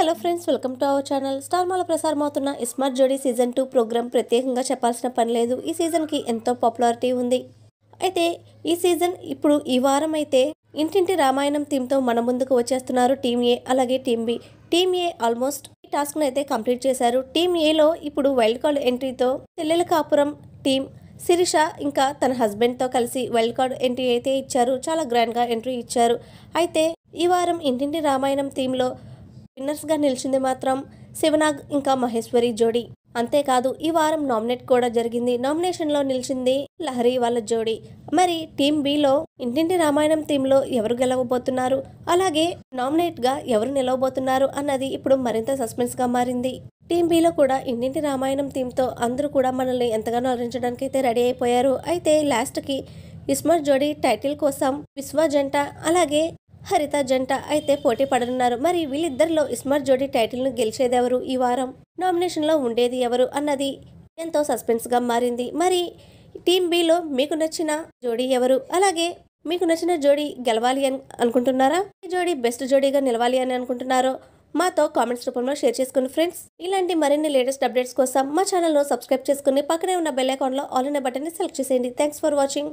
hello friends welcome to our channel star మాల ప్రసారమవుతున్న Ismart Jodi season two programme ప్రత్యేకంగా చెప్పాల్సిన పని లేదు ఈ సీజన్కి ఎంతో పాపులారిటీ ఉంది అయితే ఈ సీజన్ ఇప్పుడు ఈ వారం అయితే ఇంటింటి రామాయణం థీమ్తో మన ముందుకు వచ్చేస్తున్నారు టీం ఏ అలాగే team B team A almost ఈ టాస్క్ను అయితే కంప్లీట్ చేశారు టీం ఏలో ఇప్పుడు వైల్డ్ కార్డ్ ఎంట్రీతో చెల్లెల కాపురం టీం శిరీష ఇంకా తన హస్బెండ్తో కలిసి వైల్డ్ కార్డ్ ఎంట్రీ అయితే ఇచ్చారు చాలా గ్రాండ్గా ఎంట్రీ ఇచ్చారు అయితే ఈ వారం ఇంటింటి రామాయణం థీమ్లో విన్నర్స్గా నిలిచింది మాత్రం శివనాగ్ ఇంకా మహేశ్వరి జోడీ అంతేకాదు ఈ వారం నామినేట్ కూడా జరిగింది నామినేషన్లో నిలిచింది లహరి వాళ్ళ జోడి మరి టీం బిలో ఇంటింటి రామాయణం టీంలో ఎవరు గెలవబోతున్నారు అలాగే నామినేట్గా ఎవరు నిలవబోతున్నారు అన్నది ఇప్పుడు మరింత సస్పెన్స్గా మారింది టీం బిలో కూడా ఇంటింటి రామాయణం థీమ్తో అందరూ కూడా మనల్ని ఎంతగానో అలరించడానికి అయితే రెడీ అయిపోయారు అయితే లాస్ట్కి ఇస్మర్ జోడీ టైటిల్ కోసం విశ్వ జంట అలాగే హరిత జంట అయితే పోటీ పడనున్నారు మరి వీళ్ళిద్దరిలో స్మార్ట్ జోడీ టైటిల్ను గెలిచేదెవరు ఈ వారం నామినేషన్లో ఉండేది ఎవరు అన్నది ఎంతో సస్పెన్స్గా మారింది మరి టీం బిలో మీకు నచ్చిన జోడీ ఎవరు అలాగే మీకు నచ్చిన జోడీ గెలవాలి అని అనుకుంటున్నారా ఈ జోడీ బెస్ట్ జోడీగా నిలవాలి అని అనుకుంటున్నారో మాతో కామెంట్స్ రూపంలో షేర్ చేసుకుని ఫ్రెండ్స్ ఇలాంటి మరిన్ని లేటెస్ట్ అప్డేట్స్ కోసం మా ఛానల్ను సబ్స్క్రైబ్ చేసుకుని పక్కనే ఉన్న బెల్ అకౌంట్లో ఆల్ ఇన్ బటన్ని సెలెక్ట్ చేసేయండి థ్యాంక్స్ ఫర్ వాచింగ్